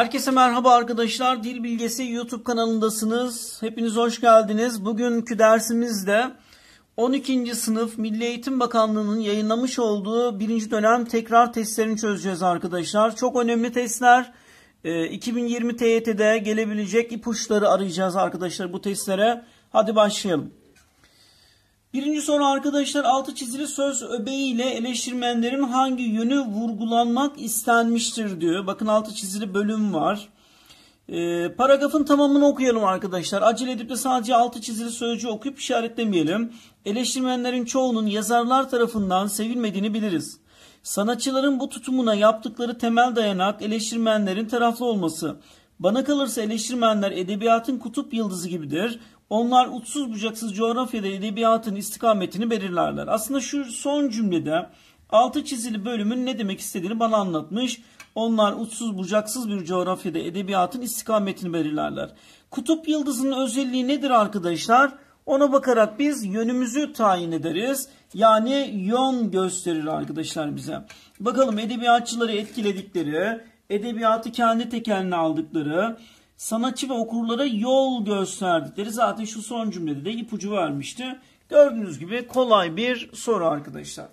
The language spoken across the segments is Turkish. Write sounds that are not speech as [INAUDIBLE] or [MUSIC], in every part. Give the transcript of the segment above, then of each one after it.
Herkese merhaba arkadaşlar. Dil Bilgesi YouTube kanalındasınız. Hepiniz hoş geldiniz. Bugünkü dersimizde 12. sınıf Milli Eğitim Bakanlığı'nın yayınlamış olduğu birinci dönem tekrar testlerini çözeceğiz arkadaşlar. Çok önemli testler. 2020 ee, TYT'de gelebilecek ipuçları arayacağız arkadaşlar bu testlere. Hadi başlayalım. Birinci soru arkadaşlar altı çizili söz öbeğiyle eleştirmenlerin hangi yönü vurgulanmak istenmiştir diyor. Bakın altı çizili bölüm var. Ee, paragrafın tamamını okuyalım arkadaşlar. Acele edip de sadece altı çizili sözcüğü okuyup işaretlemeyelim. Eleştirmenlerin çoğunun yazarlar tarafından sevilmediğini biliriz. Sanatçıların bu tutumuna yaptıkları temel dayanak eleştirmenlerin taraflı olması. Bana kalırsa eleştirmenler edebiyatın kutup yıldızı gibidir. Onlar uçsuz bucaksız coğrafyada edebiyatın istikametini belirlerler. Aslında şu son cümlede altı çizili bölümün ne demek istediğini bana anlatmış. Onlar uçsuz bucaksız bir coğrafyada edebiyatın istikametini belirlerler. Kutup yıldızının özelliği nedir arkadaşlar? Ona bakarak biz yönümüzü tayin ederiz. Yani yön gösterir arkadaşlar bize. Bakalım edebiyatçıları etkiledikleri, edebiyatı kendi tekeline aldıkları, sanatçı ve okurlara yol gösterdikleri zaten şu son cümlede de ipucu vermişti. Gördüğünüz gibi kolay bir soru arkadaşlar.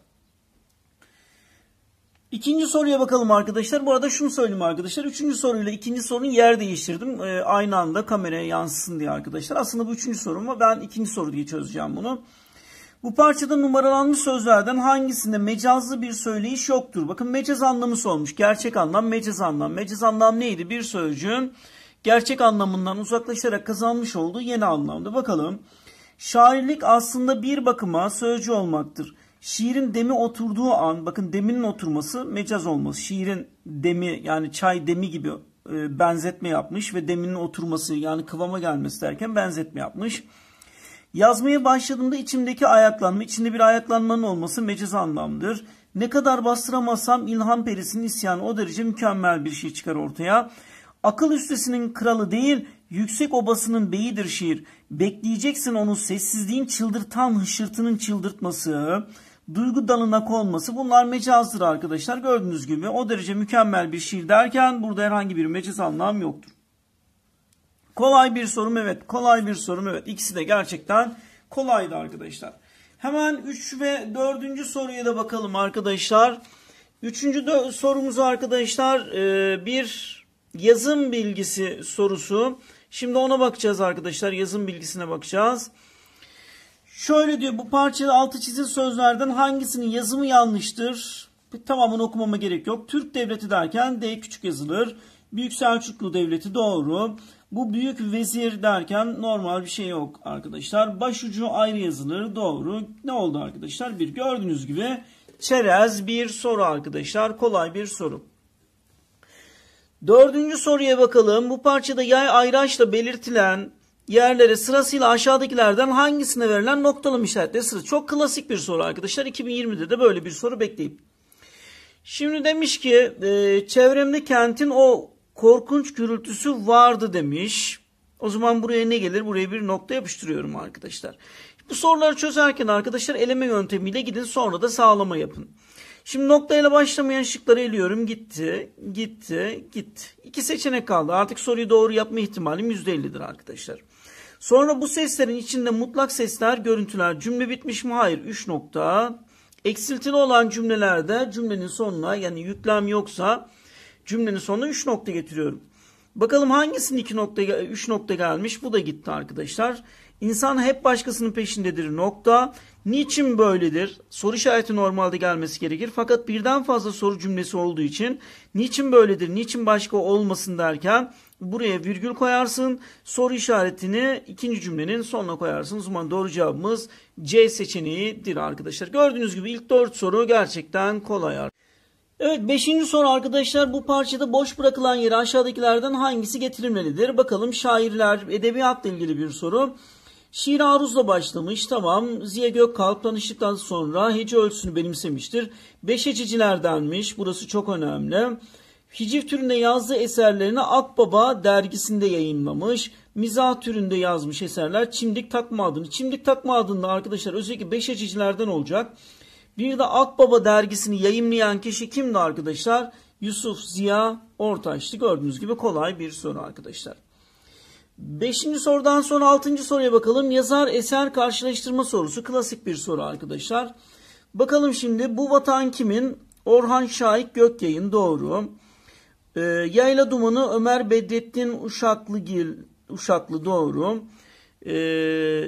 İkinci soruya bakalım arkadaşlar. Bu arada şunu söyleyeyim arkadaşlar. Üçüncü soruyla ikinci sorunun yer değiştirdim. E, aynı anda kameraya yansısın diye arkadaşlar. Aslında bu üçüncü sorum ama ben ikinci soru diye çözeceğim bunu. Bu parçada numaralanmış sözlerden hangisinde mecazlı bir söyleyiş yoktur? Bakın mecaz anlamı sormuş. Gerçek anlam, mecaz anlam. Mecaz anlam neydi? Bir sözcüğün gerçek anlamından uzaklaşarak kazanmış olduğu yeni anlamda. Bakalım. Şairlik aslında bir bakıma sözcü olmaktır. Şiirin demi oturduğu an, bakın deminin oturması mecaz olması. Şiirin demi yani çay demi gibi e, benzetme yapmış ve deminin oturması yani kıvama gelmesi derken benzetme yapmış. Yazmaya başladığımda içimdeki ayaklanma, içinde bir ayaklanmanın olması mecaz anlamdır. Ne kadar bastıramasam ilham perisinin isyanı o derece mükemmel bir şey çıkar ortaya. Akıl üstesinin kralı değil, yüksek obasının beyidir şiir. Bekleyeceksin onu sessizliğin çıldırtan hışırtının çıldırtması, duygu dalına konması bunlar mecazdır arkadaşlar. Gördüğünüz gibi o derece mükemmel bir şiir derken burada herhangi bir mecaz anlam yoktur. Kolay bir sorum evet, kolay bir sorum evet. ikisi de gerçekten kolaydı arkadaşlar. Hemen 3 ve 4. soruya da bakalım arkadaşlar. Üçüncü sorumuzu arkadaşlar e, bir yazım bilgisi sorusu. Şimdi ona bakacağız arkadaşlar. Yazım bilgisine bakacağız. Şöyle diyor bu parçada altı çizil sözlerden hangisinin yazımı yanlıştır? Tamamını okumama gerek yok. Türk devleti derken D küçük yazılır. Büyük Selçuklu devleti doğru. Bu büyük vezir derken normal bir şey yok arkadaşlar. Başucu ayrı yazılır doğru. Ne oldu arkadaşlar? Bir gördüğünüz gibi çerez bir soru arkadaşlar. Kolay bir soru. Dördüncü soruya bakalım. Bu parçada yay ayraçla belirtilen yerlere sırasıyla aşağıdakilerden hangisine verilen noktalım işaretle sıra. Çok klasik bir soru arkadaşlar. 2020'de de böyle bir soru bekleyip. Şimdi demiş ki e, çevremde kentin o korkunç gürültüsü vardı demiş. O zaman buraya ne gelir? Buraya bir nokta yapıştırıyorum arkadaşlar. Bu soruları çözerken arkadaşlar eleme yöntemiyle gidin sonra da sağlama yapın. Şimdi noktayla başlamayan şıkları eliyorum. Gitti, gitti, gitti. İki seçenek kaldı. Artık soruyu doğru yapma ihtimalim %50'dir arkadaşlar. Sonra bu seslerin içinde mutlak sesler, görüntüler, cümle bitmiş mi? Hayır. 3 nokta. Eksiltili olan cümlelerde cümlenin sonuna yani yüklem yoksa cümlenin sonuna 3 nokta getiriyorum. Bakalım hangisinin 2 nokta 3 nokta gelmiş? Bu da gitti arkadaşlar. İnsan hep başkasının peşindedir nokta. Niçin böyledir? Soru işareti normalde gelmesi gerekir. Fakat birden fazla soru cümlesi olduğu için niçin böyledir, niçin başka olmasın derken buraya virgül koyarsın. Soru işaretini ikinci cümlenin sonuna koyarsın. O zaman doğru cevabımız C seçeneğidir arkadaşlar. Gördüğünüz gibi ilk dört soru gerçekten kolay Evet beşinci soru arkadaşlar bu parçada boş bırakılan yere aşağıdakilerden hangisi getirilmelidir? Bakalım şairler edebiyatla ilgili bir soru. Şiir aruzla başlamış. Tamam. Ziya Gökkalp tanıştıktan sonra hece ölçüsünü benimsemiştir. Beş hececilerdenmiş. Burası çok önemli. Hiciv türünde yazdığı eserlerini Akbaba dergisinde yayınlamış. Mizah türünde yazmış eserler Çimdik Takma adını. Çimdik Takma adında arkadaşlar özellikle beş hececilerden olacak. Bir de Akbaba dergisini yayınlayan kişi kimdi arkadaşlar? Yusuf Ziya Ortaç'tı. Gördüğünüz gibi kolay bir soru arkadaşlar. Beşinci sorudan sonra altıncı soruya bakalım. Yazar eser karşılaştırma sorusu. Klasik bir soru arkadaşlar. Bakalım şimdi bu vatan kimin? Orhan Şahik Gökyayın doğru. Ee, Yayla Dumanı Ömer Bedrettin Uşaklıgil Uşaklı doğru. Ee,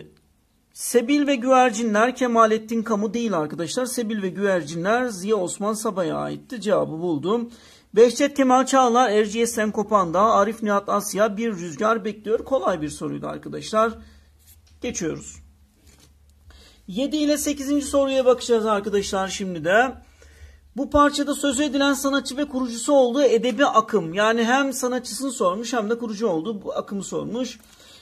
Sebil ve Güvercinler Kemalettin Kamu değil arkadaşlar. Sebil ve Güvercinler Ziya Osman Sabah'a aitti. Cevabı buldum. Behçet Kemal Çağlar, Erciyes Senkopan'da, Arif Nihat Asya bir rüzgar bekliyor. Kolay bir soruydu arkadaşlar. Geçiyoruz. 7 ile 8. soruya bakacağız arkadaşlar şimdi de. Bu parçada sözü edilen sanatçı ve kurucusu olduğu edebi akım. Yani hem sanatçısını sormuş hem de kurucu olduğu bu akımı sormuş.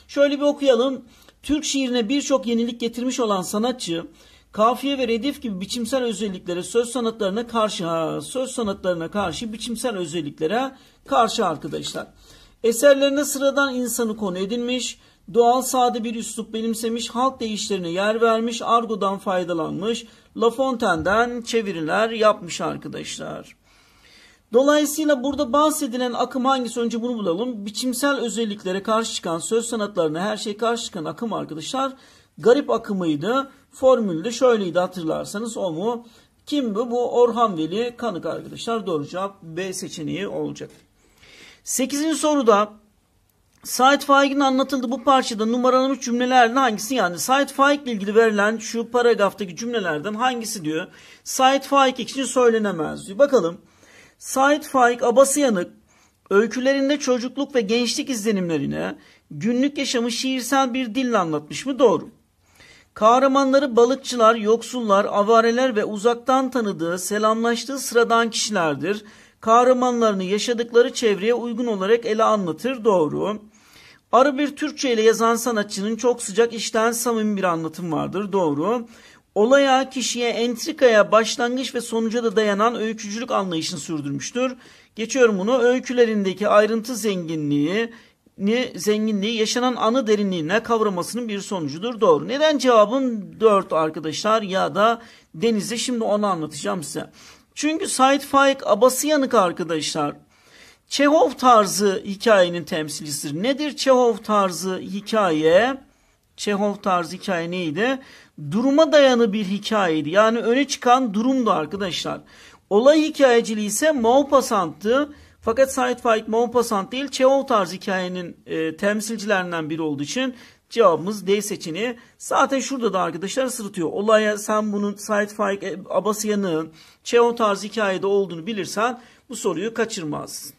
Şöyle bir okuyalım. Türk şiirine birçok yenilik getirmiş olan sanatçı, Kafiye ve redif gibi biçimsel özelliklere söz sanatlarına karşı ha, söz sanatlarına karşı biçimsel özelliklere karşı arkadaşlar. Eserlerine sıradan insanı konu edinmiş, doğal sade bir üslup benimsemiş, halk deyişlerine yer vermiş, argodan faydalanmış, La Fontaine'den çeviriler yapmış arkadaşlar. Dolayısıyla burada bahsedilen akım hangisi önce bunu bulalım. Biçimsel özelliklere karşı çıkan söz sanatlarına her şey karşı çıkan akım arkadaşlar garip akımıydı formülde şöyleydi hatırlarsanız o mu? Kim bu? Bu Orhan Veli Kanık arkadaşlar. Doğru cevap B seçeneği olacak. Sekizinci soruda Said Faik'in anlatıldığı bu parçada numaralanmış cümlelerden hangisi? Yani Said Faik ile ilgili verilen şu paragraftaki cümlelerden hangisi diyor? Said Faik için söylenemez diyor. Bakalım. Said Faik Abasıyanık öykülerinde çocukluk ve gençlik izlenimlerine günlük yaşamı şiirsel bir dille anlatmış mı? Doğru. Kahramanları balıkçılar, yoksullar, avareler ve uzaktan tanıdığı, selamlaştığı sıradan kişilerdir. Kahramanlarını yaşadıkları çevreye uygun olarak ele anlatır, doğru. Arı bir Türkçe ile yazan sanatçının çok sıcak, işten samimi bir anlatım vardır, doğru. Olaya, kişiye, entrikaya, başlangıç ve sonuca da dayanan öykücülük anlayışını sürdürmüştür. Geçiyorum bunu. Öykülerindeki ayrıntı zenginliği, ne zenginliği yaşanan anı derinliğine kavramasının bir sonucudur. Doğru. Neden Cevabın 4 arkadaşlar ya da Deniz'e şimdi onu anlatacağım size. Çünkü Said Faik Abasıyanık arkadaşlar Çehov tarzı hikayenin temsilcisidir. Nedir Çehov tarzı hikaye? Çehov tarzı hikaye neydi? Duruma dayanı bir hikayeydi. Yani öne çıkan durumdu arkadaşlar. Olay hikayeciliği ise Maupassant'tı. Fakat Said Faik Monpassant değil Çehov tarz hikayenin e, temsilcilerinden biri olduğu için cevabımız D seçeneği. Zaten şurada da arkadaşlar sırıtıyor. Olaya sen bunun Said Faik e, Abasyan'ın Çehov tarz hikayede olduğunu bilirsen bu soruyu kaçırmazsın.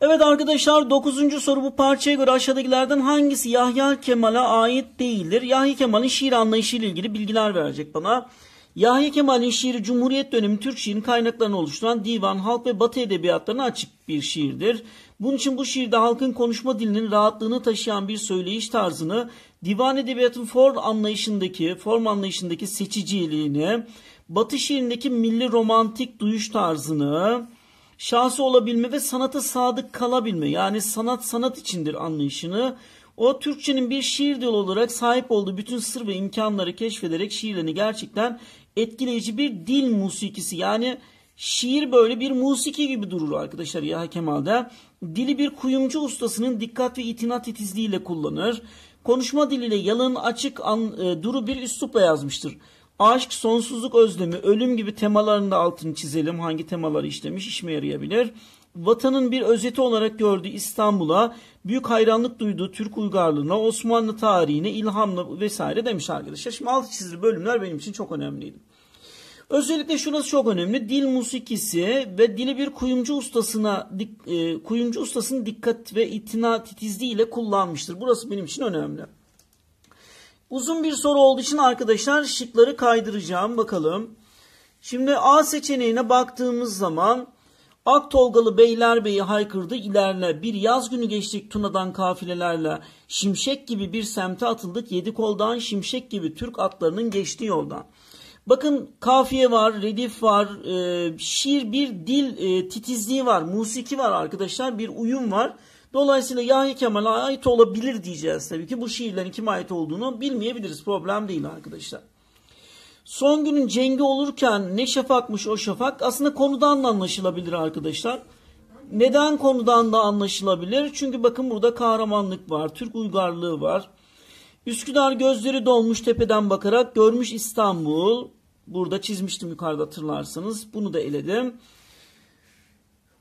Evet arkadaşlar 9. soru bu parçaya göre aşağıdakilerden hangisi Yahya Kemal'e ait değildir? Yahya Kemal'in şiir anlayışıyla ilgili bilgiler verecek bana. Yahya Kemal'in şiiri Cumhuriyet dönemi Türk şiirin kaynaklarını oluşturan divan, halk ve batı edebiyatlarına açık bir şiirdir. Bunun için bu şiirde halkın konuşma dilinin rahatlığını taşıyan bir söyleyiş tarzını, divan edebiyatın form anlayışındaki, form anlayışındaki seçiciliğini, batı şiirindeki milli romantik duyuş tarzını, şahsı olabilme ve sanata sadık kalabilme yani sanat sanat içindir anlayışını o Türkçenin bir şiir dili olarak sahip olduğu bütün sır ve imkanları keşfederek şiirlerini gerçekten etkileyici bir dil musikisi. Yani şiir böyle bir musiki gibi durur arkadaşlar ya Kemal'de. Dili bir kuyumcu ustasının dikkat ve itinat titizliğiyle kullanır. Konuşma diliyle yalın, açık, an, e, duru bir üslupla yazmıştır. Aşk, sonsuzluk özlemi, ölüm gibi temalarında altını çizelim. Hangi temaları işlemiş işime yarayabilir vatanın bir özeti olarak gördüğü İstanbul'a büyük hayranlık duyduğu Türk uygarlığına, Osmanlı tarihine ilhamla vesaire demiş arkadaşlar. Şimdi alt çizili bölümler benim için çok önemliydi. Özellikle şurası çok önemli. Dil musikisi ve dili bir kuyumcu ustasına e, kuyumcu ustasının dikkat ve itina titizliği kullanmıştır. Burası benim için önemli. Uzun bir soru olduğu için arkadaşlar şıkları kaydıracağım bakalım. Şimdi A seçeneğine baktığımız zaman Ak Tolgalı Beylerbeyi haykırdı ilerle bir yaz günü geçtik Tuna'dan kafilelerle. Şimşek gibi bir semte atıldık yedi koldan şimşek gibi Türk atlarının geçtiği yoldan. Bakın kafiye var, redif var, e, şiir bir dil e, titizliği var, musiki var arkadaşlar bir uyum var. Dolayısıyla Yahya Kemal'e ait olabilir diyeceğiz tabii ki. Bu şiirlerin kime ait olduğunu bilmeyebiliriz. Problem değil arkadaşlar. Son günün cengi olurken ne şafakmış o şafak aslında konudan da anlaşılabilir arkadaşlar. Neden konudan da anlaşılabilir? Çünkü bakın burada kahramanlık var, Türk uygarlığı var. Üsküdar gözleri dolmuş tepeden bakarak görmüş İstanbul. Burada çizmiştim yukarıda hatırlarsanız. Bunu da eledim.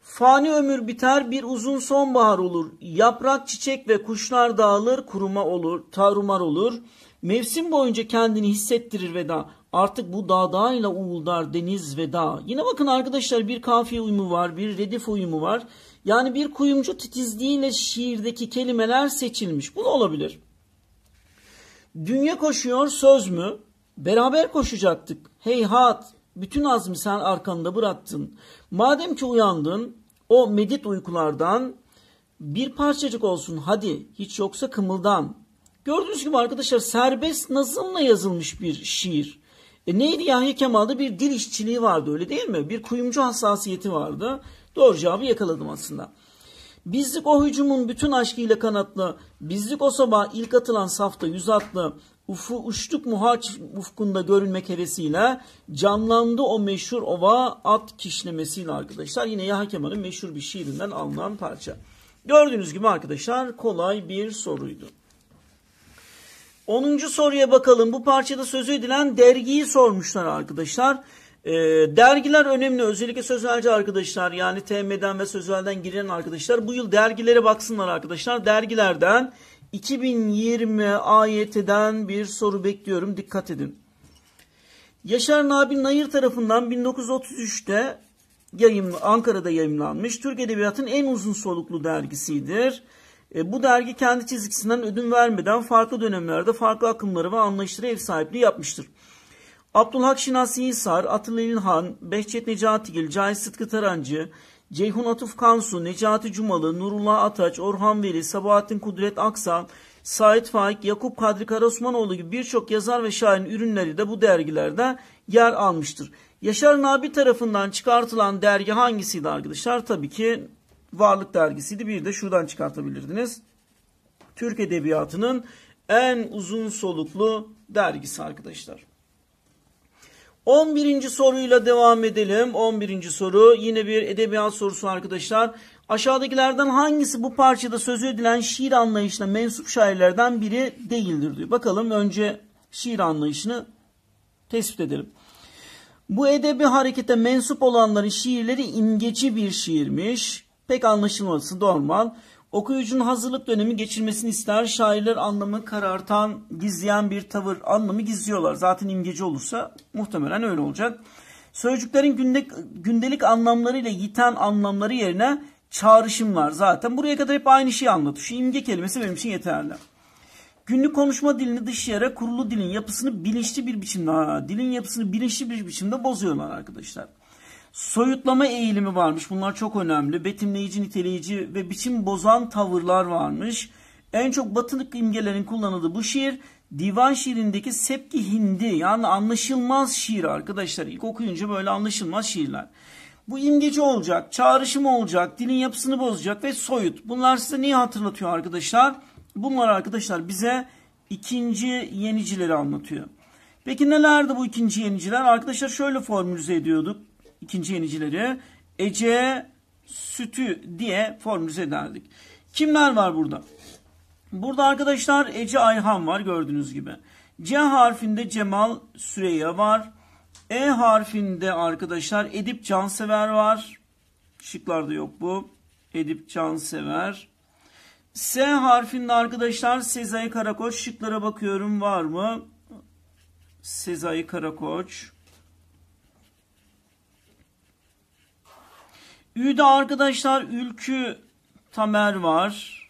Fani ömür biter bir uzun sonbahar olur. Yaprak çiçek ve kuşlar dağılır kuruma olur tarumar olur. Mevsim boyunca kendini hissettirir veda. Artık bu dağ dağdağıyla uğuldar deniz ve dağ. Yine bakın arkadaşlar bir kafiye uyumu var, bir redif uyumu var. Yani bir kuyumcu titizliğiyle şiirdeki kelimeler seçilmiş. Bu da olabilir. Dünya koşuyor söz mü? Beraber koşacaktık. Heyhat, bütün azmi sen arkanda bıraktın. Madem ki uyandın, o medit uykulardan bir parçacık olsun hadi, hiç yoksa kımıldan. Gördüğünüz gibi arkadaşlar serbest nazımla yazılmış bir şiir. E neydi Yahya Kemal'de bir dil işçiliği vardı öyle değil mi? Bir kuyumcu hassasiyeti vardı. Doğru cevabı yakaladım aslında. Bizlik o hücumun bütün aşkıyla kanatlı, bizlik o sabah ilk atılan safta yüz atlı, ufu uçtuk muhaç ufkunda görünmek hevesiyle canlandı o meşhur ova at kişnemesiyle arkadaşlar. Yine Yahya Kemal'in meşhur bir şiirinden alınan parça. Gördüğünüz gibi arkadaşlar kolay bir soruydu. 10. soruya bakalım. Bu parçada sözü edilen dergiyi sormuşlar arkadaşlar. E, dergiler önemli. Özellikle sözelci arkadaşlar yani TM'den ve sözelden giren arkadaşlar bu yıl dergilere baksınlar arkadaşlar. Dergilerden 2020 AYT'den bir soru bekliyorum. Dikkat edin. Yaşar Nabi Nayır tarafından 1933'te yayınlı, Ankara'da yayınlanmış Türk Edebiyatı'nın en uzun soluklu dergisidir. E, bu dergi kendi çizgisinden ödün vermeden farklı dönemlerde farklı akımları ve anlayışlara ev sahipliği yapmıştır. Abdülhak Şinasi İsar, Atilla İlhan, Behçet Necatigil, Cahit Sıtkı Tarancı, Ceyhun Atuf Kansu, Necati Cumalı, Nurullah Ataç, Orhan Veli, Sabahattin Kudret Aksa, Sait Faik, Yakup Kadri Karasmanoğlu gibi birçok yazar ve şairin ürünleri de bu dergilerde yer almıştır. Yaşar Nabi tarafından çıkartılan dergi hangisiydi arkadaşlar? Tabii ki Varlık dergisiydi. Bir de şuradan çıkartabilirdiniz. Türk Edebiyatı'nın en uzun soluklu dergisi arkadaşlar. 11. soruyla devam edelim. 11. soru yine bir edebiyat sorusu arkadaşlar. Aşağıdakilerden hangisi bu parçada sözü edilen şiir anlayışına mensup şairlerden biri değildir diyor. Bakalım önce şiir anlayışını tespit edelim. Bu edebi harekete mensup olanların şiirleri ingeci bir şiirmiş pek anlaşılması normal. Okuyucunun hazırlık dönemi geçirmesini ister. Şairler anlamı karartan, gizleyen bir tavır anlamı gizliyorlar. Zaten imgeci olursa muhtemelen öyle olacak. Sözcüklerin gündelik, gündelik anlamlarıyla yiten anlamları yerine çağrışımlar zaten. Buraya kadar hep aynı şeyi anlatıyor. Şu imge kelimesi benim için yeterli. Günlük konuşma dilini dış yere kurulu dilin yapısını bilinçli bir biçimde, ha, dilin yapısını bilinçli bir biçimde bozuyorlar arkadaşlar. Soyutlama eğilimi varmış. Bunlar çok önemli. Betimleyici, niteleyici ve biçim bozan tavırlar varmış. En çok batılık imgelerin kullanıldığı bu şiir divan şiirindeki Sepki Hindi yani anlaşılmaz şiir arkadaşlar. İlk okuyunca böyle anlaşılmaz şiirler. Bu imgeci olacak, çağrışım olacak, dilin yapısını bozacak ve soyut. Bunlar size niye hatırlatıyor arkadaşlar? Bunlar arkadaşlar bize ikinci yenicileri anlatıyor. Peki nelerdi bu ikinci yeniciler? Arkadaşlar şöyle formülize ediyorduk ikinci yenicileri Ece sütü diye formüle ederdik. Kimler var burada? Burada arkadaşlar Ece Ayhan var gördüğünüz gibi. C harfinde Cemal Süreyya var. E harfinde arkadaşlar Edip Cansever var. Şıklarda yok bu. Edip Cansever. S harfinde arkadaşlar Sezai Karakoç. Şıklara bakıyorum var mı? Sezai Karakoç. Ü'de arkadaşlar Ülkü Tamer var.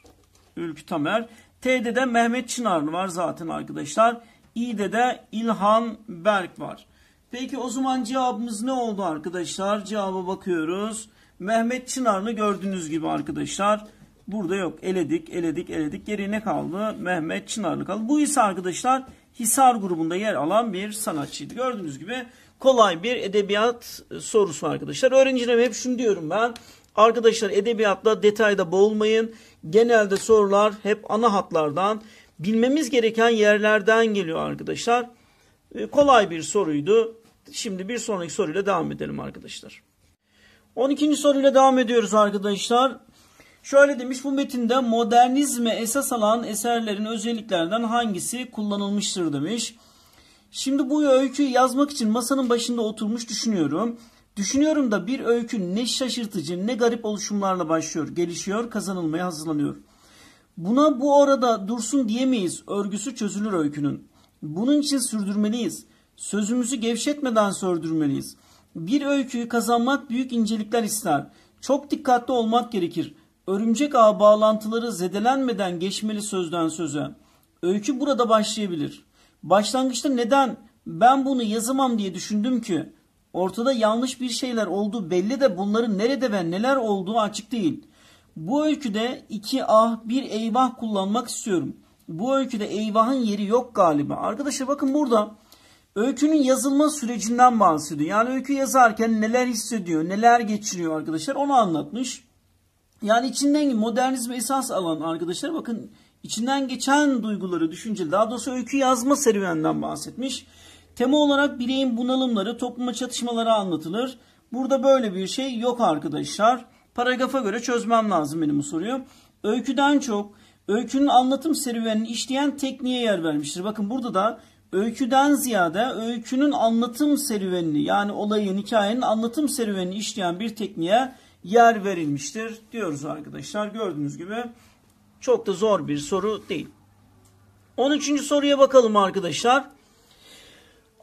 Ülkü Tamer. T'de de Mehmet Çınarlı var zaten arkadaşlar. İ'de de İlhan Berk var. Peki o zaman cevabımız ne oldu arkadaşlar? Cevaba bakıyoruz. Mehmet Çınarlı gördüğünüz gibi arkadaşlar. Burada yok. Eledik, eledik, eledik. Geri ne kaldı? Mehmet Çınarlı kaldı. Bu ise arkadaşlar Hisar grubunda yer alan bir sanatçıydı. Gördüğünüz gibi kolay bir edebiyat e, sorusu arkadaşlar. Öğrencilerim hep şunu diyorum ben. Arkadaşlar edebiyatla detayda boğulmayın. Genelde sorular hep ana hatlardan bilmemiz gereken yerlerden geliyor arkadaşlar. E, kolay bir soruydu. Şimdi bir sonraki soruyla devam edelim arkadaşlar. 12. soruyla devam ediyoruz arkadaşlar. Şöyle demiş bu metinde modernizme esas alan eserlerin özelliklerinden hangisi kullanılmıştır demiş. Şimdi bu öyküyü yazmak için masanın başında oturmuş düşünüyorum. Düşünüyorum da bir öykü ne şaşırtıcı ne garip oluşumlarla başlıyor, gelişiyor, kazanılmaya hazırlanıyor. Buna bu arada dursun diyemeyiz. Örgüsü çözülür öykünün. Bunun için sürdürmeliyiz. Sözümüzü gevşetmeden sürdürmeliyiz. Bir öyküyü kazanmak büyük incelikler ister. Çok dikkatli olmak gerekir. Örümcek ağ bağlantıları zedelenmeden geçmeli sözden söze. Öykü burada başlayabilir.'' Başlangıçta neden ben bunu yazamam diye düşündüm ki ortada yanlış bir şeyler olduğu belli de bunların nerede ve neler olduğu açık değil. Bu öyküde iki ah bir eyvah kullanmak istiyorum. Bu öyküde eyvahın yeri yok galiba. Arkadaşlar bakın burada öykünün yazılma sürecinden bahsediyor. Yani öykü yazarken neler hissediyor, neler geçiriyor arkadaşlar onu anlatmış. Yani içinden modernizme esas alan arkadaşlar bakın içinden geçen duyguları, düşünce daha doğrusu öykü yazma serüveninden bahsetmiş. Tema olarak bireyin bunalımları, topluma çatışmaları anlatılır. Burada böyle bir şey yok arkadaşlar. Paragrafa göre çözmem lazım benim soruyu. Öyküden çok öykünün anlatım serüvenini işleyen tekniğe yer vermiştir. Bakın burada da öyküden ziyade öykünün anlatım serüvenini yani olayın, hikayenin anlatım serüvenini işleyen bir tekniğe yer verilmiştir diyoruz arkadaşlar. Gördüğünüz gibi çok da zor bir soru değil. 13. soruya bakalım arkadaşlar.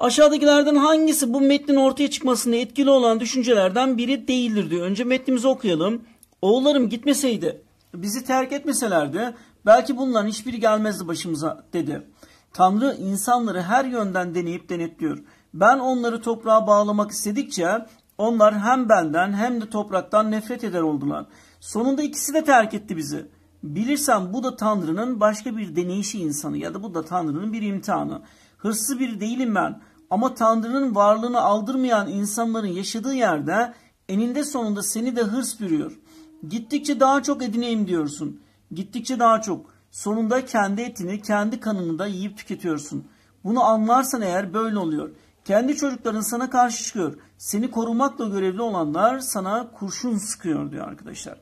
Aşağıdakilerden hangisi bu metnin ortaya çıkmasında etkili olan düşüncelerden biri değildir diyor. Önce metnimizi okuyalım. Oğullarım gitmeseydi, bizi terk etmeselerdi belki bunların hiçbiri gelmezdi başımıza dedi. Tanrı insanları her yönden deneyip denetliyor. Ben onları toprağa bağlamak istedikçe onlar hem benden hem de topraktan nefret eder oldular. Sonunda ikisi de terk etti bizi. Bilirsem bu da Tanrı'nın başka bir deneyişi insanı ya da bu da Tanrı'nın bir imtihanı. Hırslı biri değilim ben ama Tanrı'nın varlığını aldırmayan insanların yaşadığı yerde eninde sonunda seni de hırs bürüyor. Gittikçe daha çok edineyim diyorsun. Gittikçe daha çok. Sonunda kendi etini, kendi kanını da yiyip tüketiyorsun. Bunu anlarsan eğer böyle oluyor.'' Kendi çocukların sana karşı çıkıyor. Seni korumakla görevli olanlar sana kurşun sıkıyor diyor arkadaşlar.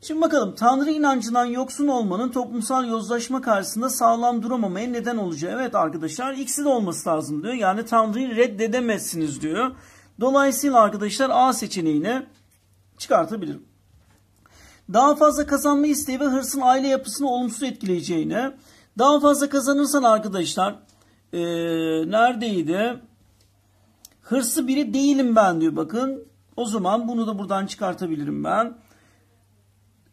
Şimdi bakalım Tanrı inancından yoksun olmanın toplumsal yozlaşma karşısında sağlam duramamaya neden olacağı. Evet arkadaşlar ikisi de olması lazım diyor. Yani Tanrı'yı reddedemezsiniz diyor. Dolayısıyla arkadaşlar A seçeneğini çıkartabilirim. Daha fazla kazanma isteği ve hırsın aile yapısını olumsuz etkileyeceğini. Daha fazla kazanırsan arkadaşlar ee, neredeydi? Hırsı biri değilim ben diyor bakın. O zaman bunu da buradan çıkartabilirim ben.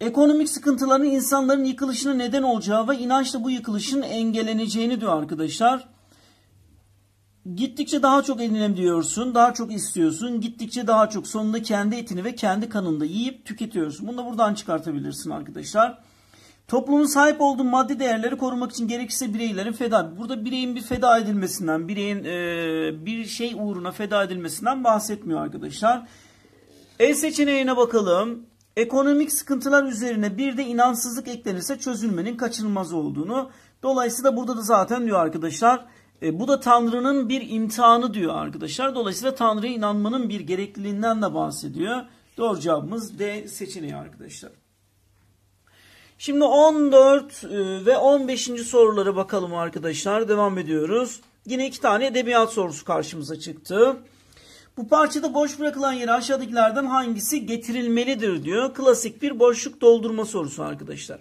Ekonomik sıkıntıların insanların yıkılışına neden olacağı ve inançla bu yıkılışın engelleneceğini diyor arkadaşlar. Gittikçe daha çok edinebiliyorsun, daha çok istiyorsun. Gittikçe daha çok sonunda kendi etini ve kendi kanını da yiyip tüketiyorsun. Bunu da buradan çıkartabilirsin arkadaşlar. Toplumun sahip olduğu maddi değerleri korumak için gerekirse bireylerin feda. Burada bireyin bir feda edilmesinden, bireyin e, bir şey uğruna feda edilmesinden bahsetmiyor arkadaşlar. E seçeneğine bakalım. Ekonomik sıkıntılar üzerine bir de inansızlık eklenirse çözülmenin kaçınılmaz olduğunu. Dolayısıyla burada da zaten diyor arkadaşlar. E, bu da Tanrı'nın bir imtihanı diyor arkadaşlar. Dolayısıyla Tanrı'ya inanmanın bir gerekliliğinden de bahsediyor. Doğru cevabımız D seçeneği arkadaşlar. Şimdi 14 e, ve 15. sorulara bakalım arkadaşlar. Devam ediyoruz. Yine iki tane edebiyat sorusu karşımıza çıktı. Bu parçada boş bırakılan yere aşağıdakilerden hangisi getirilmelidir diyor. Klasik bir boşluk doldurma sorusu arkadaşlar.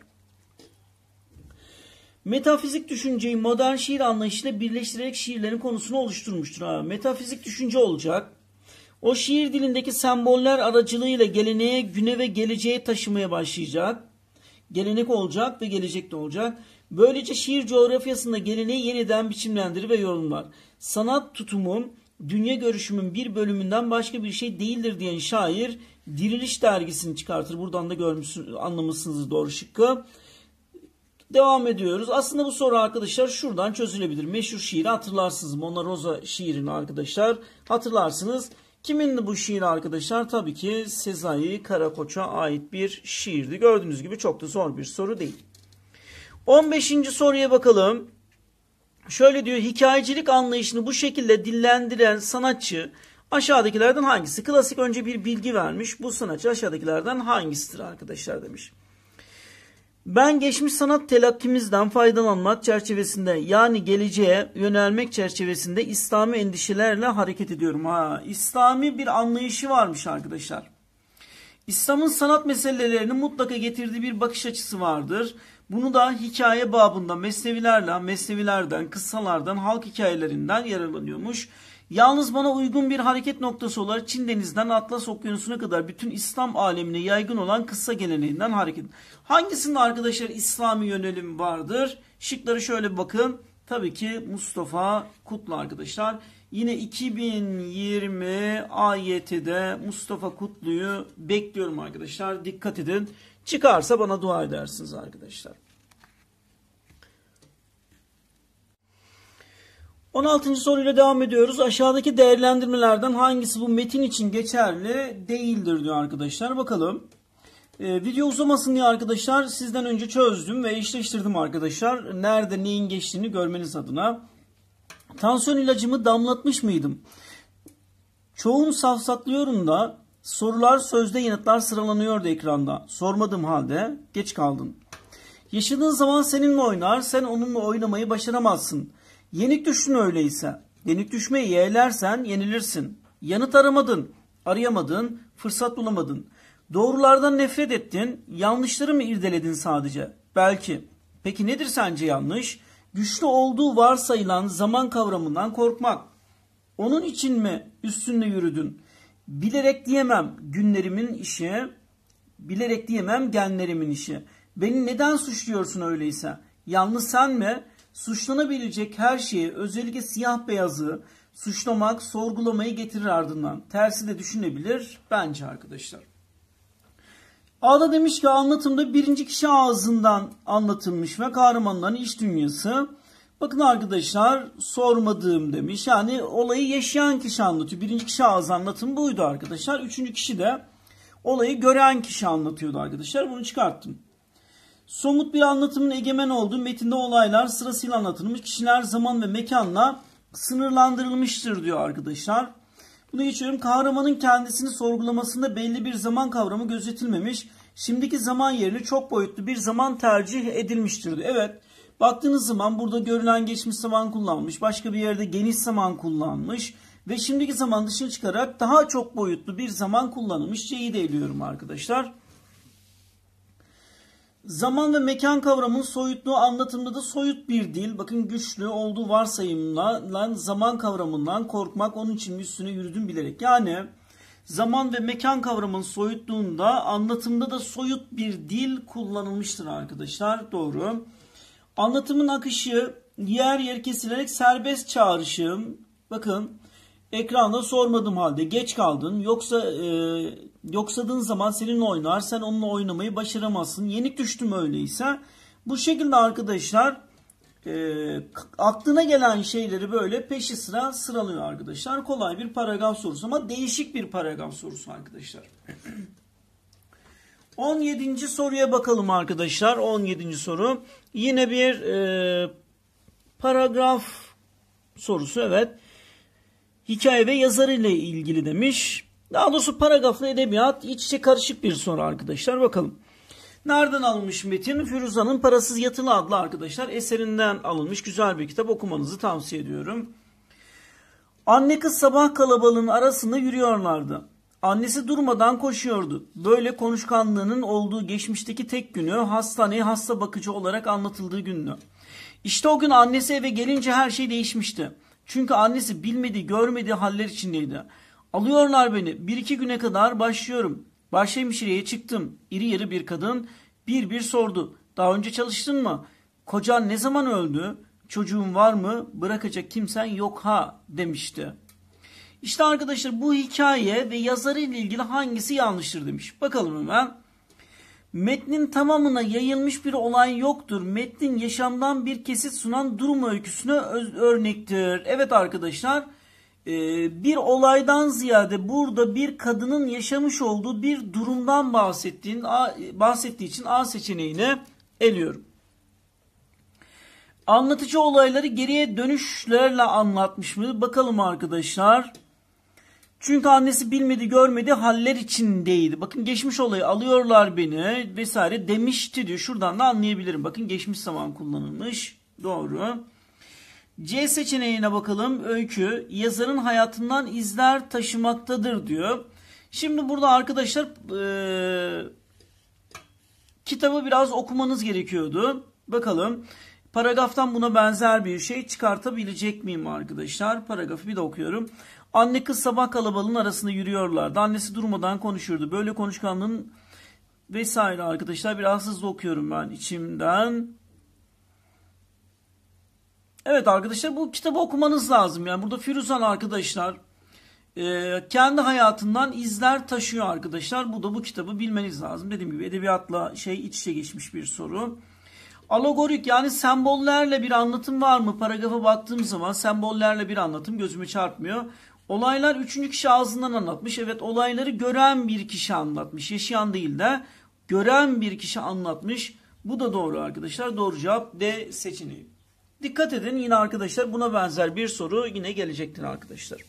Metafizik düşünceyi modern şiir anlayışıyla birleştirerek şiirlerin konusunu oluşturmuştur. Ha, metafizik düşünce olacak. O şiir dilindeki semboller aracılığıyla geleneğe, güne ve geleceğe taşımaya başlayacak. Gelenek olacak ve gelecekte olacak. Böylece şiir coğrafyasında geleneği yeniden biçimlendirir ve yorumlar. Sanat tutumun dünya görüşümün bir bölümünden başka bir şey değildir diyen şair Diriliş dergisini çıkartır. Buradan da görmüşsünüz, anlamışsınız doğru şıkkı. Devam ediyoruz. Aslında bu soru arkadaşlar şuradan çözülebilir. Meşhur şiiri hatırlarsınız. Mona Rosa şiirini arkadaşlar hatırlarsınız. Kimindi bu şiir arkadaşlar? Tabii ki Sezai Karakoç'a ait bir şiirdi. Gördüğünüz gibi çok da zor bir soru değil. 15. soruya bakalım. Şöyle diyor hikayecilik anlayışını bu şekilde dillendiren sanatçı aşağıdakilerden hangisi? Klasik önce bir bilgi vermiş. Bu sanatçı aşağıdakilerden hangisidir arkadaşlar demiş. Ben geçmiş sanat telakkimizden faydalanmak çerçevesinde yani geleceğe yönelmek çerçevesinde İslami endişelerle hareket ediyorum. Ha, İslami bir anlayışı varmış arkadaşlar. İslam'ın sanat meselelerini mutlaka getirdiği bir bakış açısı vardır. Bunu da hikaye babında mesnevilerle, mesnevilerden, kıssalardan, halk hikayelerinden yararlanıyormuş. Yalnız bana uygun bir hareket noktası olarak Çin denizinden Atlas okyanusuna kadar bütün İslam alemine yaygın olan kısa geleneğinden hareket. Hangisinde arkadaşlar İslami yönelim vardır? Şıkları şöyle bakın. Tabii ki Mustafa Kutlu arkadaşlar. Yine 2020 AYT'de Mustafa Kutlu'yu bekliyorum arkadaşlar. Dikkat edin. Çıkarsa bana dua edersiniz arkadaşlar. 16. soruyla devam ediyoruz. Aşağıdaki değerlendirmelerden hangisi bu metin için geçerli değildir diyor arkadaşlar. Bakalım. Ee, video uzamasın diye arkadaşlar sizden önce çözdüm ve işleştirdim arkadaşlar. Nerede neyin geçtiğini görmeniz adına. Tansiyon ilacımı damlatmış mıydım? Çoğun safsatlıyorum da sorular sözde yanıtlar sıralanıyordu ekranda. Sormadım halde geç kaldın. Yaşadığın zaman seninle oynar, sen onunla oynamayı başaramazsın.'' Yenik düştün öyleyse. Yenik düşmeyi yeğlersen yenilirsin. Yanıt aramadın, arayamadın, fırsat bulamadın. Doğrulardan nefret ettin, yanlışları mı irdeledin sadece? Belki. Peki nedir sence yanlış? Güçlü olduğu varsayılan zaman kavramından korkmak. Onun için mi üstünde yürüdün? Bilerek diyemem günlerimin işi, bilerek diyemem genlerimin işi. Beni neden suçluyorsun öyleyse? Yalnız sen mi? Suçlanabilecek her şeyi özellikle siyah beyazı suçlamak, sorgulamayı getirir ardından. Tersi de düşünebilir bence arkadaşlar. A'da demiş ki anlatımda birinci kişi ağzından anlatılmış ve kahramanların iş dünyası. Bakın arkadaşlar sormadığım demiş. Yani olayı yaşayan kişi anlatıyor. Birinci kişi ağzı anlatım buydu arkadaşlar. Üçüncü kişi de olayı gören kişi anlatıyordu arkadaşlar. Bunu çıkarttım. Somut bir anlatımın egemen olduğu metinde olaylar sırasıyla anlatılmış. Kişiler zaman ve mekanla sınırlandırılmıştır diyor arkadaşlar. Bunu geçiyorum. Kahramanın kendisini sorgulamasında belli bir zaman kavramı gözetilmemiş. Şimdiki zaman yerini çok boyutlu bir zaman tercih edilmiştir diyor. Evet. Baktığınız zaman burada görülen geçmiş zaman kullanmış. Başka bir yerde geniş zaman kullanmış. Ve şimdiki zaman dışına çıkarak daha çok boyutlu bir zaman kullanılmış. C'yi de eliyorum arkadaşlar. Zaman ve mekan kavramının soyutluğu anlatımda da soyut bir dil. Bakın güçlü olduğu varsayımla zaman kavramından korkmak onun için üstüne yürüdüm bilerek. Yani zaman ve mekan kavramının soyutluğunda anlatımda da soyut bir dil kullanılmıştır arkadaşlar. Doğru. Anlatımın akışı yer yer kesilerek serbest çağrışım. Bakın ekranda sormadım halde geç kaldın yoksa e, yoksadığın zaman senin oynar sen onunla oynamayı başaramazsın yenik düştüm öyleyse bu şekilde arkadaşlar e, aklına gelen şeyleri böyle peşi sıra sıralıyor arkadaşlar kolay bir paragraf sorusu ama değişik bir paragraf sorusu arkadaşlar 17. [CLEARS THROAT] soruya bakalım arkadaşlar 17. soru yine bir e, paragraf sorusu evet hikaye ve yazarı ile ilgili demiş. Daha doğrusu paragraflı edebiyat iç içe karışık bir soru arkadaşlar bakalım. Nereden alınmış metin? Firuza'nın Parasız Yatılı adlı arkadaşlar eserinden alınmış güzel bir kitap okumanızı tavsiye ediyorum. Anne kız sabah kalabalığın arasında yürüyorlardı. Annesi durmadan koşuyordu. Böyle konuşkanlığının olduğu geçmişteki tek günü hastaneye hasta bakıcı olarak anlatıldığı gündü. İşte o gün annesi eve gelince her şey değişmişti. Çünkü annesi bilmediği, görmediği haller içindeydi. Alıyorlar beni. Bir iki güne kadar başlıyorum. Başhemşireye çıktım. İri yarı bir kadın bir bir sordu. Daha önce çalıştın mı? Kocan ne zaman öldü? Çocuğun var mı? Bırakacak kimsen yok ha demişti. İşte arkadaşlar bu hikaye ve yazarı ile ilgili hangisi yanlıştır demiş. Bakalım hemen. Metnin tamamına yayılmış bir olay yoktur. Metnin yaşamdan bir kesit sunan durum öyküsüne örnektir. Evet arkadaşlar e, bir olaydan ziyade burada bir kadının yaşamış olduğu bir durumdan bahsettiğin, bahsettiği için A seçeneğini eliyorum. Anlatıcı olayları geriye dönüşlerle anlatmış mı? Bakalım arkadaşlar. Çünkü annesi bilmedi görmedi haller içindeydi. Bakın geçmiş olayı alıyorlar beni vesaire demişti diyor. Şuradan da anlayabilirim. Bakın geçmiş zaman kullanılmış. Doğru. C seçeneğine bakalım. Öykü yazarın hayatından izler taşımaktadır diyor. Şimdi burada arkadaşlar e, kitabı biraz okumanız gerekiyordu. Bakalım paragraftan buna benzer bir şey çıkartabilecek miyim arkadaşlar? Paragrafı bir de okuyorum. Anne kız sabah kalabalığın arasında yürüyorlardı. Annesi durmadan konuşurdu. Böyle konuşkanlığın vesaire arkadaşlar biraz hızlı okuyorum ben içimden. Evet arkadaşlar bu kitabı okumanız lazım. Yani burada Firuzan arkadaşlar e, kendi hayatından izler taşıyor arkadaşlar. Bu da bu kitabı bilmeniz lazım. Dediğim gibi edebiyatla şey iç içe geçmiş bir soru. Alegorik yani sembollerle bir anlatım var mı? Paragrafa baktığım zaman sembollerle bir anlatım gözüme çarpmıyor. Olaylar üçüncü kişi ağzından anlatmış. Evet olayları gören bir kişi anlatmış. Yaşayan değil de gören bir kişi anlatmış. Bu da doğru arkadaşlar. Doğru cevap D seçeneği. Dikkat edin yine arkadaşlar buna benzer bir soru yine gelecektir arkadaşlar.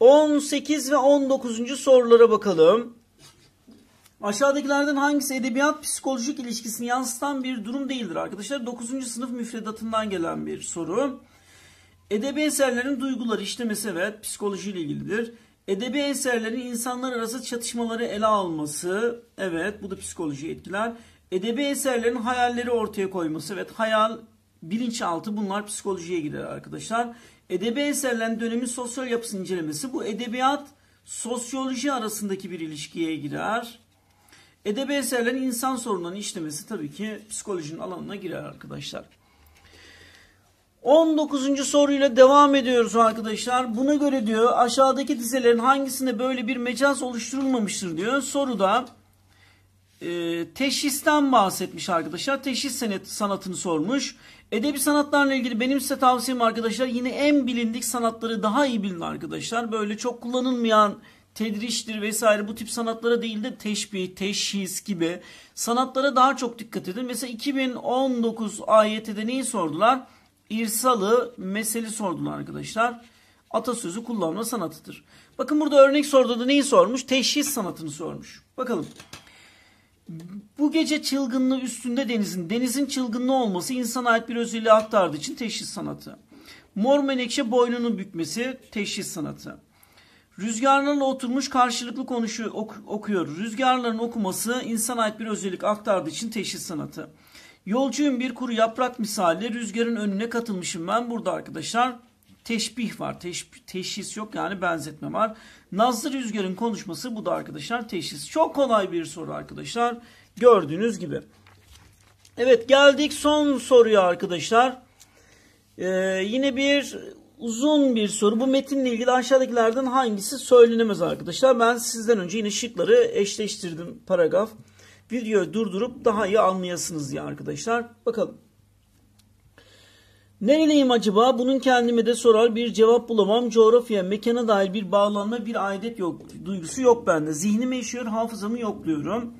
18 ve 19. sorulara bakalım. Aşağıdakilerden hangisi edebiyat psikolojik ilişkisini yansıtan bir durum değildir arkadaşlar? 9. sınıf müfredatından gelen bir soru. Edebi eserlerin duyguları işlemesi ve psikolojiyle ilgilidir. Edebi eserlerin insanlar arası çatışmaları ele alması evet bu da psikoloji etkiler. Edebi eserlerin hayalleri ortaya koyması evet hayal bilinçaltı bunlar psikolojiye girer arkadaşlar. Edebi eserlerin dönemin sosyal yapısını incelemesi bu edebiyat sosyoloji arasındaki bir ilişkiye girer. Edebi eserlerin insan sorunlarını işlemesi tabii ki psikolojinin alanına girer arkadaşlar. 19. soruyla devam ediyoruz arkadaşlar. Buna göre diyor aşağıdaki dizelerin hangisinde böyle bir mecaz oluşturulmamıştır diyor. Soruda e, teşhisten bahsetmiş arkadaşlar. Teşhis senet, sanatını sormuş. Edebi sanatlarla ilgili benim size tavsiyem arkadaşlar yine en bilindik sanatları daha iyi bilin arkadaşlar. Böyle çok kullanılmayan tedriştir vesaire bu tip sanatlara değil de teşbih, teşhis gibi sanatlara daha çok dikkat edin. Mesela 2019 AYT'de neyi sordular? İrsalı meseli sordular arkadaşlar. Atasözü kullanma sanatıdır. Bakın burada örnek sorduğunda neyi sormuş? Teşhis sanatını sormuş. Bakalım. Bu gece çılgınlığı üstünde denizin. Denizin çılgınlığı olması insana ait bir özelliği aktardığı için teşhis sanatı. Mor menekşe boynunun bükmesi teşhis sanatı. Rüzgarlarla oturmuş karşılıklı konuşuyor, ok, okuyor. Rüzgarların okuması insana ait bir özellik aktardığı için teşhis sanatı. Yolcuyum bir kuru yaprak misali rüzgarın önüne katılmışım ben burada arkadaşlar. Teşbih var. Teş, teşhis yok yani benzetme var. Nazlı Rüzgar'ın konuşması bu da arkadaşlar teşhis. Çok kolay bir soru arkadaşlar. Gördüğünüz gibi. Evet geldik son soruya arkadaşlar. Ee, yine bir uzun bir soru. Bu metinle ilgili aşağıdakilerden hangisi söylenemez arkadaşlar? Ben sizden önce yine şıkları eşleştirdim paragraf videoyu durdurup daha iyi anlayasınız diye arkadaşlar. Bakalım. Nereliyim acaba? Bunun kendime de sorar bir cevap bulamam. Coğrafya, mekana dair bir bağlanma, bir aidet yok. Duygusu yok bende. Zihnime işiyor, hafızamı yokluyorum.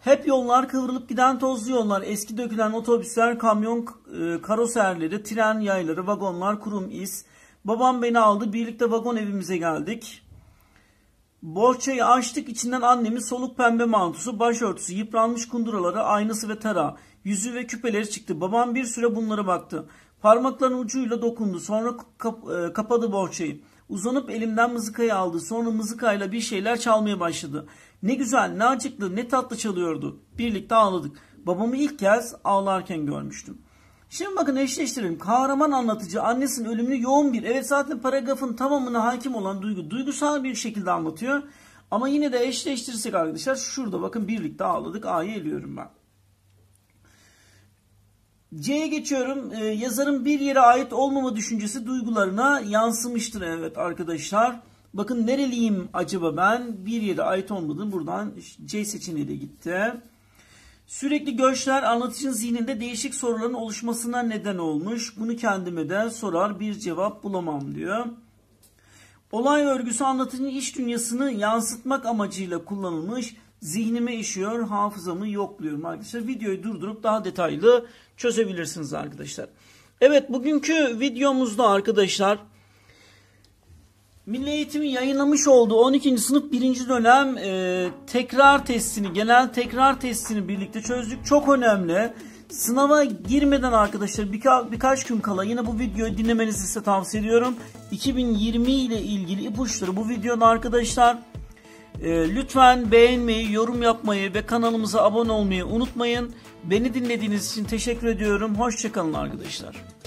Hep yollar kıvrılıp giden tozlu yollar, eski dökülen otobüsler, kamyon e, karoserleri, tren yayları, vagonlar, kurum iz. Babam beni aldı, birlikte vagon evimize geldik. Borçayı açtık içinden annemin soluk pembe mantusu başörtüsü, yıpranmış kunduraları, aynası ve tara, yüzü ve küpeleri çıktı. Babam bir süre bunlara baktı. Parmaklarının ucuyla dokundu. Sonra kap e, kapadı borçayı Uzanıp elimden mızıkayı aldı. Sonra mızıkayla bir şeyler çalmaya başladı. Ne güzel, ne acıklı, ne tatlı çalıyordu. Birlikte ağladık. Babamı ilk kez ağlarken görmüştüm. Şimdi bakın eşleştirelim. Kahraman anlatıcı annesinin ölümünü yoğun bir. Evet zaten paragrafın tamamına hakim olan duygu duygusal bir şekilde anlatıyor. Ama yine de eşleştirirsek arkadaşlar şurada bakın birlikte ağladık. A'yı eliyorum ben. C'ye geçiyorum. Ee, yazarın bir yere ait olmama düşüncesi duygularına yansımıştır evet arkadaşlar. Bakın nereliyim acaba ben? Bir yere ait olmadım. Buradan C seçeneği de gitti. Sürekli göçler anlatıcının zihninde değişik soruların oluşmasına neden olmuş. Bunu kendime de sorar bir cevap bulamam diyor. Olay örgüsü anlatıcının iç dünyasını yansıtmak amacıyla kullanılmış. Zihnime işiyor, hafızamı yokluyorum arkadaşlar. Videoyu durdurup daha detaylı çözebilirsiniz arkadaşlar. Evet bugünkü videomuzda arkadaşlar Milli Eğitim'in yayınlamış olduğu 12. sınıf 1. dönem e, tekrar testini, genel tekrar testini birlikte çözdük. Çok önemli. Sınava girmeden arkadaşlar birka, birkaç gün kala yine bu videoyu dinlemenizi size tavsiye ediyorum. 2020 ile ilgili ipuçları bu videonun arkadaşlar. E, lütfen beğenmeyi, yorum yapmayı ve kanalımıza abone olmayı unutmayın. Beni dinlediğiniz için teşekkür ediyorum. Hoşçakalın arkadaşlar.